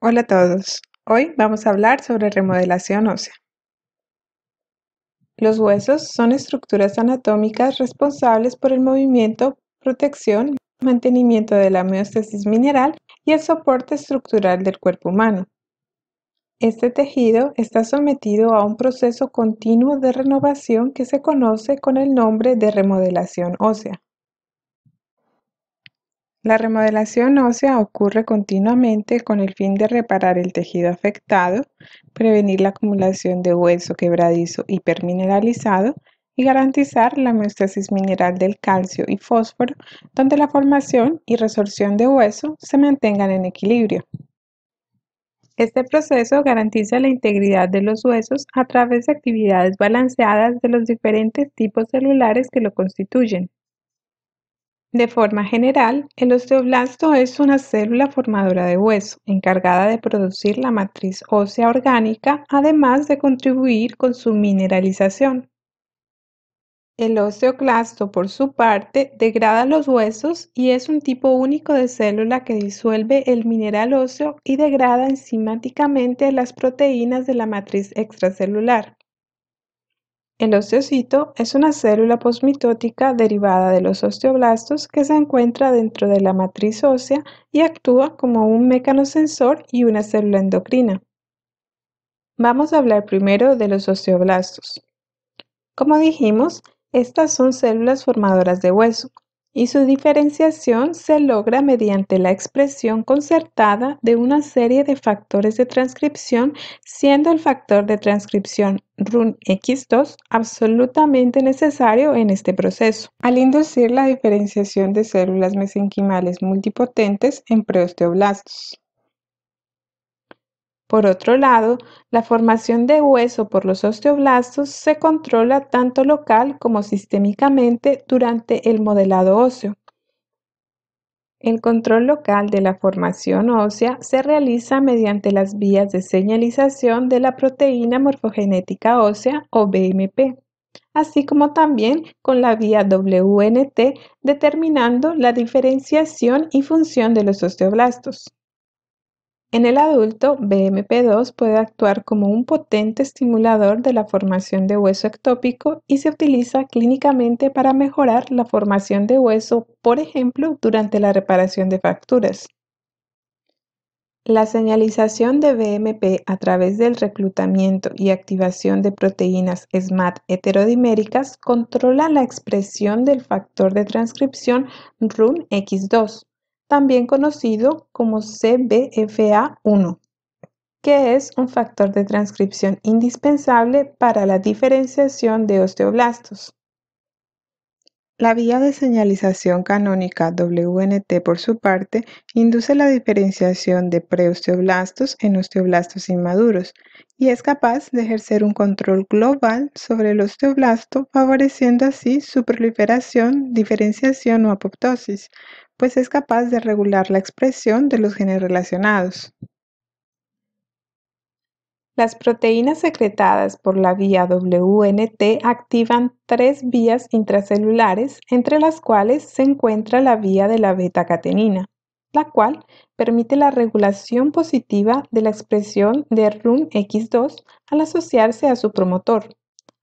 Hola a todos. Hoy vamos a hablar sobre remodelación ósea. Los huesos son estructuras anatómicas responsables por el movimiento, protección, mantenimiento de la homeostasis mineral y el soporte estructural del cuerpo humano. Este tejido está sometido a un proceso continuo de renovación que se conoce con el nombre de remodelación ósea. La remodelación ósea ocurre continuamente con el fin de reparar el tejido afectado, prevenir la acumulación de hueso quebradizo hipermineralizado y garantizar la homeostasis mineral del calcio y fósforo, donde la formación y resorción de hueso se mantengan en equilibrio. Este proceso garantiza la integridad de los huesos a través de actividades balanceadas de los diferentes tipos celulares que lo constituyen. De forma general, el osteoblasto es una célula formadora de hueso, encargada de producir la matriz ósea orgánica, además de contribuir con su mineralización. El osteoclasto, por su parte, degrada los huesos y es un tipo único de célula que disuelve el mineral óseo y degrada enzimáticamente las proteínas de la matriz extracelular. El osteocito es una célula posmitótica derivada de los osteoblastos que se encuentra dentro de la matriz ósea y actúa como un mecanosensor y una célula endocrina. Vamos a hablar primero de los osteoblastos. Como dijimos, estas son células formadoras de hueso y su diferenciación se logra mediante la expresión concertada de una serie de factores de transcripción, siendo el factor de transcripción RUNX2 absolutamente necesario en este proceso, al inducir la diferenciación de células mesenquimales multipotentes en preosteoblastos. Por otro lado, la formación de hueso por los osteoblastos se controla tanto local como sistémicamente durante el modelado óseo. El control local de la formación ósea se realiza mediante las vías de señalización de la proteína morfogenética ósea o BMP, así como también con la vía WNT determinando la diferenciación y función de los osteoblastos. En el adulto, BMP2 puede actuar como un potente estimulador de la formación de hueso ectópico y se utiliza clínicamente para mejorar la formación de hueso, por ejemplo, durante la reparación de fracturas. La señalización de BMP a través del reclutamiento y activación de proteínas SMAD heterodiméricas controla la expresión del factor de transcripción RUNX2 también conocido como CBFA1, que es un factor de transcripción indispensable para la diferenciación de osteoblastos. La vía de señalización canónica WNT, por su parte, induce la diferenciación de preosteoblastos en osteoblastos inmaduros, y es capaz de ejercer un control global sobre el osteoblasto, favoreciendo así su proliferación, diferenciación o apoptosis, pues es capaz de regular la expresión de los genes relacionados. Las proteínas secretadas por la vía WNT activan tres vías intracelulares, entre las cuales se encuentra la vía de la beta-catenina la cual permite la regulación positiva de la expresión de RUNX2 al asociarse a su promotor,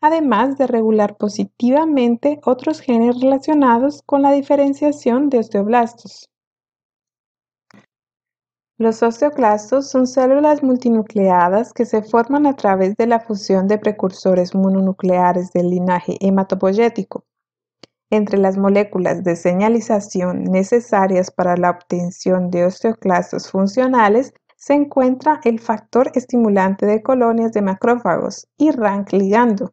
además de regular positivamente otros genes relacionados con la diferenciación de osteoblastos. Los osteoclastos son células multinucleadas que se forman a través de la fusión de precursores mononucleares del linaje hematopoyético entre las moléculas de señalización necesarias para la obtención de osteoclastos funcionales se encuentra el factor estimulante de colonias de macrófagos y RANK ligando.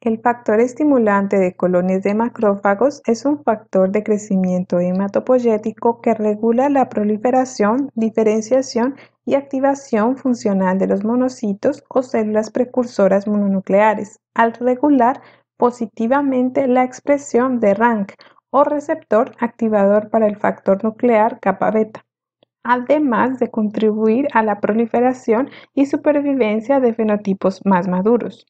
El factor estimulante de colonias de macrófagos es un factor de crecimiento hematopoyético que regula la proliferación, diferenciación y activación funcional de los monocitos o células precursoras mononucleares, al regular positivamente la expresión de RANK o receptor activador para el factor nuclear kappa beta, además de contribuir a la proliferación y supervivencia de fenotipos más maduros.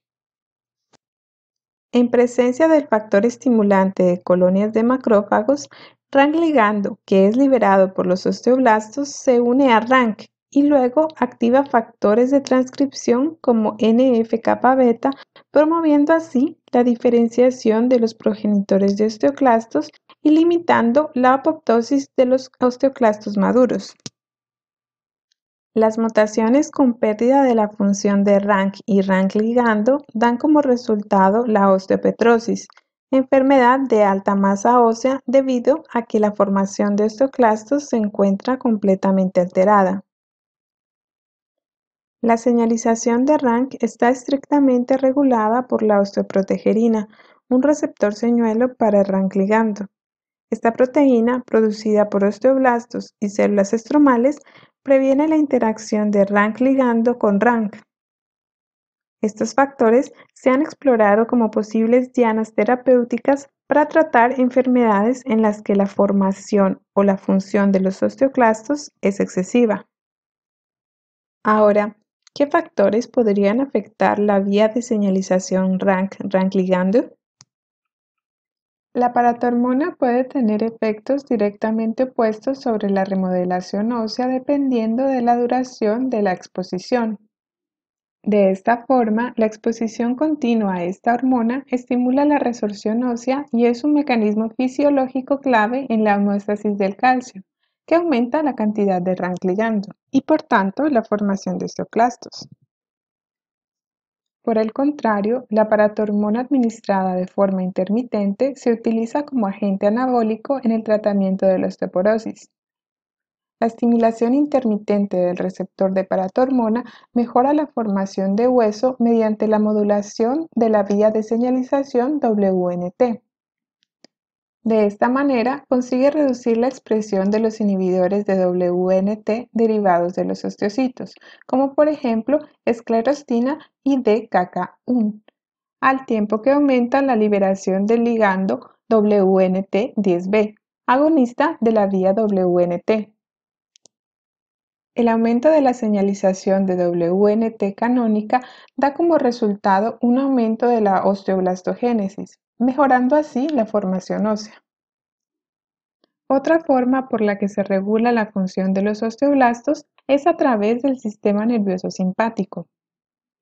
En presencia del factor estimulante de colonias de macrófagos, RANK ligando, que es liberado por los osteoblastos, se une a RANK y luego activa factores de transcripción como NF-kappa beta, promoviendo así la diferenciación de los progenitores de osteoclastos y limitando la apoptosis de los osteoclastos maduros. Las mutaciones con pérdida de la función de RANK y RANK ligando dan como resultado la osteopetrosis, enfermedad de alta masa ósea debido a que la formación de osteoclastos se encuentra completamente alterada. La señalización de Rank está estrictamente regulada por la osteoprotegerina, un receptor señuelo para el Rank ligando. Esta proteína, producida por osteoblastos y células estromales, previene la interacción de Rank ligando con Rank. Estos factores se han explorado como posibles dianas terapéuticas para tratar enfermedades en las que la formación o la función de los osteoclastos es excesiva. Ahora, ¿Qué factores podrían afectar la vía de señalización RANK-RANK-ligando? La paratormona puede tener efectos directamente opuestos sobre la remodelación ósea dependiendo de la duración de la exposición. De esta forma, la exposición continua a esta hormona estimula la resorción ósea y es un mecanismo fisiológico clave en la homeostasis del calcio que aumenta la cantidad de rank ligando y por tanto la formación de osteoclastos. Por el contrario, la paratormona administrada de forma intermitente se utiliza como agente anabólico en el tratamiento de la osteoporosis. La estimulación intermitente del receptor de paratormona mejora la formación de hueso mediante la modulación de la vía de señalización WNT de esta manera, consigue reducir la expresión de los inhibidores de WNT derivados de los osteocitos, como por ejemplo esclerostina y DKK1, al tiempo que aumenta la liberación del ligando WNT10B, agonista de la vía WNT. El aumento de la señalización de WNT canónica da como resultado un aumento de la osteoblastogénesis, mejorando así la formación ósea. Otra forma por la que se regula la función de los osteoblastos es a través del sistema nervioso simpático.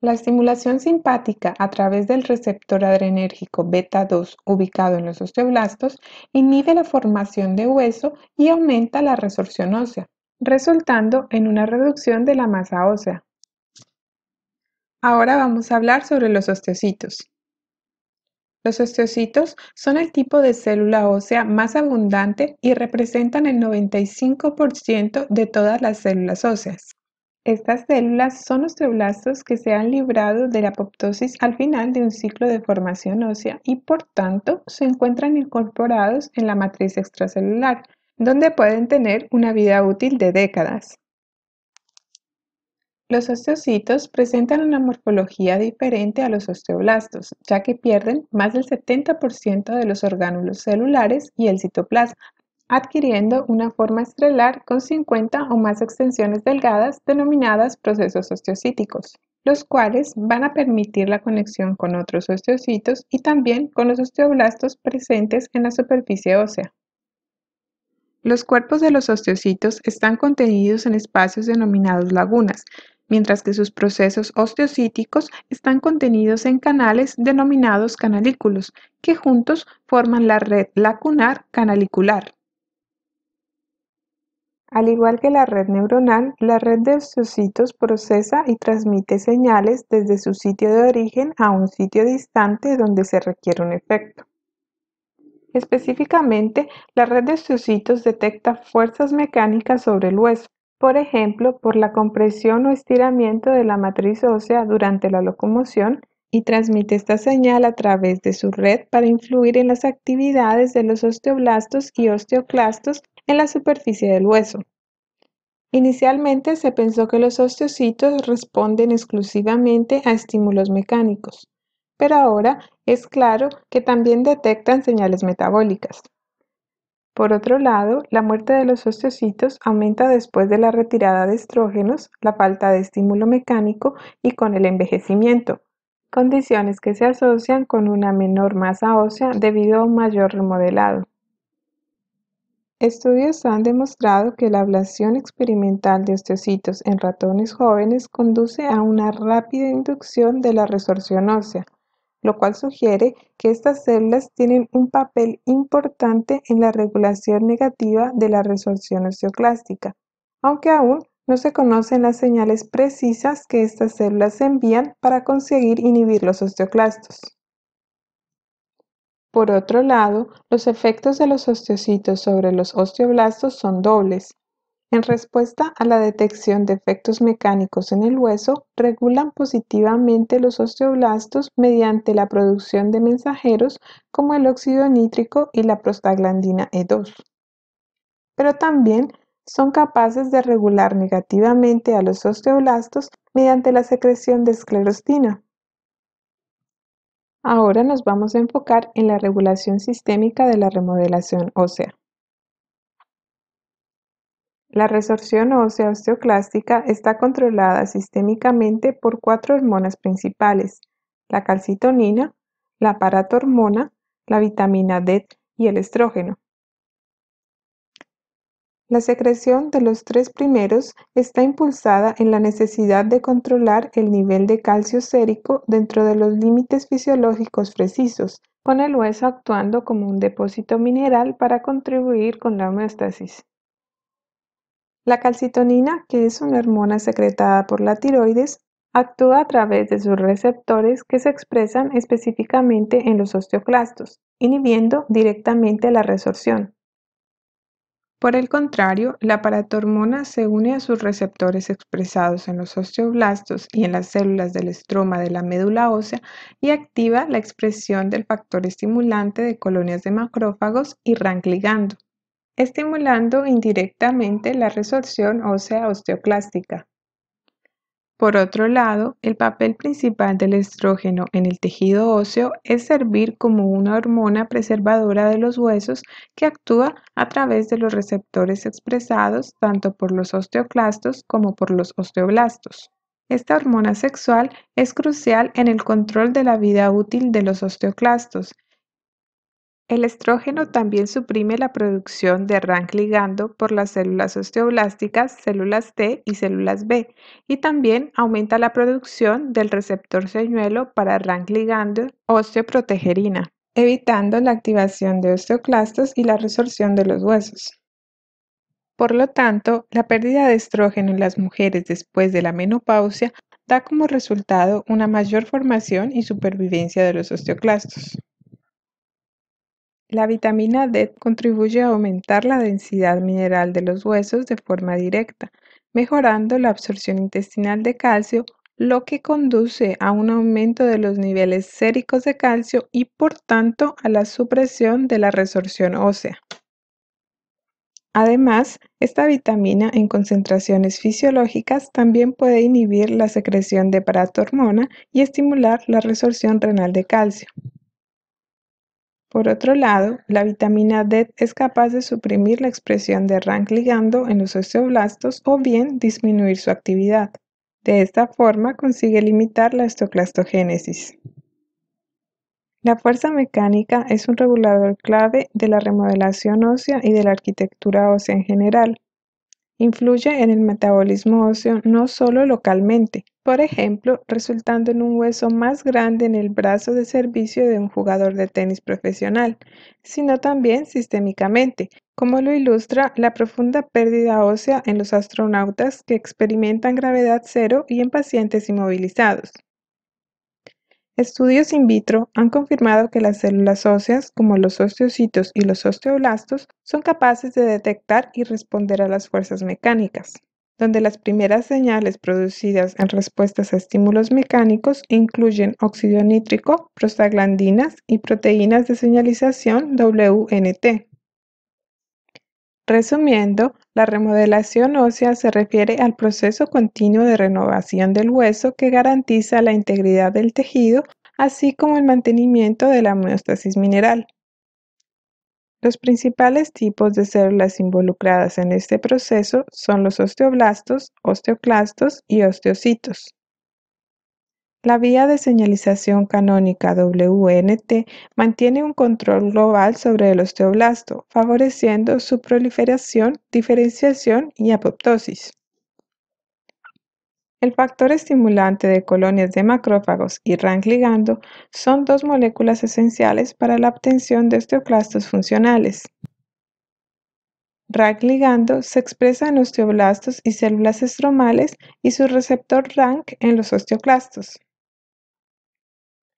La estimulación simpática a través del receptor adrenérgico beta-2 ubicado en los osteoblastos inhibe la formación de hueso y aumenta la resorción ósea, resultando en una reducción de la masa ósea. Ahora vamos a hablar sobre los osteocitos. Los osteocitos son el tipo de célula ósea más abundante y representan el 95% de todas las células óseas. Estas células son osteoblastos que se han librado de la apoptosis al final de un ciclo de formación ósea y por tanto se encuentran incorporados en la matriz extracelular, donde pueden tener una vida útil de décadas. Los osteocitos presentan una morfología diferente a los osteoblastos, ya que pierden más del 70% de los orgánulos celulares y el citoplasma, adquiriendo una forma estrelar con 50 o más extensiones delgadas denominadas procesos osteocíticos, los cuales van a permitir la conexión con otros osteocitos y también con los osteoblastos presentes en la superficie ósea. Los cuerpos de los osteocitos están contenidos en espacios denominados lagunas, mientras que sus procesos osteocíticos están contenidos en canales denominados canalículos, que juntos forman la red lacunar canalicular. Al igual que la red neuronal, la red de osteocitos procesa y transmite señales desde su sitio de origen a un sitio distante donde se requiere un efecto. Específicamente, la red de osteocitos detecta fuerzas mecánicas sobre el hueso, por ejemplo, por la compresión o estiramiento de la matriz ósea durante la locomoción y transmite esta señal a través de su red para influir en las actividades de los osteoblastos y osteoclastos en la superficie del hueso. Inicialmente se pensó que los osteocitos responden exclusivamente a estímulos mecánicos, pero ahora es claro que también detectan señales metabólicas. Por otro lado, la muerte de los osteocitos aumenta después de la retirada de estrógenos, la falta de estímulo mecánico y con el envejecimiento, condiciones que se asocian con una menor masa ósea debido a un mayor remodelado. Estudios han demostrado que la ablación experimental de osteocitos en ratones jóvenes conduce a una rápida inducción de la resorción ósea, lo cual sugiere que estas células tienen un papel importante en la regulación negativa de la resorción osteoclástica, aunque aún no se conocen las señales precisas que estas células envían para conseguir inhibir los osteoclastos. Por otro lado, los efectos de los osteocitos sobre los osteoblastos son dobles, en respuesta a la detección de efectos mecánicos en el hueso, regulan positivamente los osteoblastos mediante la producción de mensajeros como el óxido nítrico y la prostaglandina E2. Pero también son capaces de regular negativamente a los osteoblastos mediante la secreción de esclerostina. Ahora nos vamos a enfocar en la regulación sistémica de la remodelación ósea. La resorción ósea osteoclástica está controlada sistémicamente por cuatro hormonas principales, la calcitonina, la paratormona, la vitamina D y el estrógeno. La secreción de los tres primeros está impulsada en la necesidad de controlar el nivel de calcio sérico dentro de los límites fisiológicos precisos, con el hueso actuando como un depósito mineral para contribuir con la homeostasis. La calcitonina, que es una hormona secretada por la tiroides, actúa a través de sus receptores que se expresan específicamente en los osteoclastos, inhibiendo directamente la resorción. Por el contrario, la paratormona se une a sus receptores expresados en los osteoblastos y en las células del estroma de la médula ósea y activa la expresión del factor estimulante de colonias de macrófagos y RANKL. ligando estimulando indirectamente la resorción ósea osteoclástica. Por otro lado, el papel principal del estrógeno en el tejido óseo es servir como una hormona preservadora de los huesos que actúa a través de los receptores expresados tanto por los osteoclastos como por los osteoblastos. Esta hormona sexual es crucial en el control de la vida útil de los osteoclastos el estrógeno también suprime la producción de RANK ligando por las células osteoblásticas, células T y células B, y también aumenta la producción del receptor señuelo para RANK ligando osteoprotegerina, evitando la activación de osteoclastos y la resorción de los huesos. Por lo tanto, la pérdida de estrógeno en las mujeres después de la menopausia da como resultado una mayor formación y supervivencia de los osteoclastos. La vitamina D contribuye a aumentar la densidad mineral de los huesos de forma directa, mejorando la absorción intestinal de calcio, lo que conduce a un aumento de los niveles séricos de calcio y por tanto a la supresión de la resorción ósea. Además, esta vitamina en concentraciones fisiológicas también puede inhibir la secreción de paratormona y estimular la resorción renal de calcio. Por otro lado, la vitamina D es capaz de suprimir la expresión de RANK ligando en los osteoblastos o bien disminuir su actividad. De esta forma consigue limitar la estoclastogénesis. La fuerza mecánica es un regulador clave de la remodelación ósea y de la arquitectura ósea en general. Influye en el metabolismo óseo no solo localmente, por ejemplo, resultando en un hueso más grande en el brazo de servicio de un jugador de tenis profesional, sino también sistémicamente, como lo ilustra la profunda pérdida ósea en los astronautas que experimentan gravedad cero y en pacientes inmovilizados. Estudios in vitro han confirmado que las células óseas, como los osteocitos y los osteoblastos, son capaces de detectar y responder a las fuerzas mecánicas, donde las primeras señales producidas en respuestas a estímulos mecánicos incluyen óxido nítrico, prostaglandinas y proteínas de señalización WNT. Resumiendo, la remodelación ósea se refiere al proceso continuo de renovación del hueso que garantiza la integridad del tejido, así como el mantenimiento de la homeostasis mineral. Los principales tipos de células involucradas en este proceso son los osteoblastos, osteoclastos y osteocitos. La vía de señalización canónica WNT mantiene un control global sobre el osteoblasto, favoreciendo su proliferación, diferenciación y apoptosis. El factor estimulante de colonias de macrófagos y RANK ligando son dos moléculas esenciales para la obtención de osteoclastos funcionales. RANK ligando se expresa en osteoblastos y células estromales y su receptor RANK en los osteoclastos.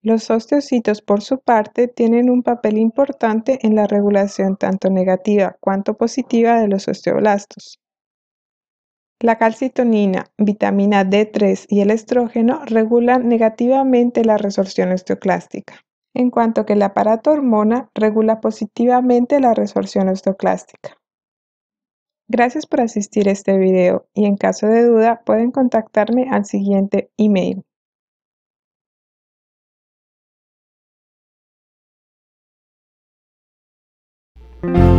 Los osteocitos, por su parte, tienen un papel importante en la regulación tanto negativa cuanto positiva de los osteoblastos. La calcitonina, vitamina D3 y el estrógeno regulan negativamente la resorción osteoclástica, en cuanto que el aparato hormona regula positivamente la resorción osteoclástica. Gracias por asistir a este video y en caso de duda pueden contactarme al siguiente email. Thank you.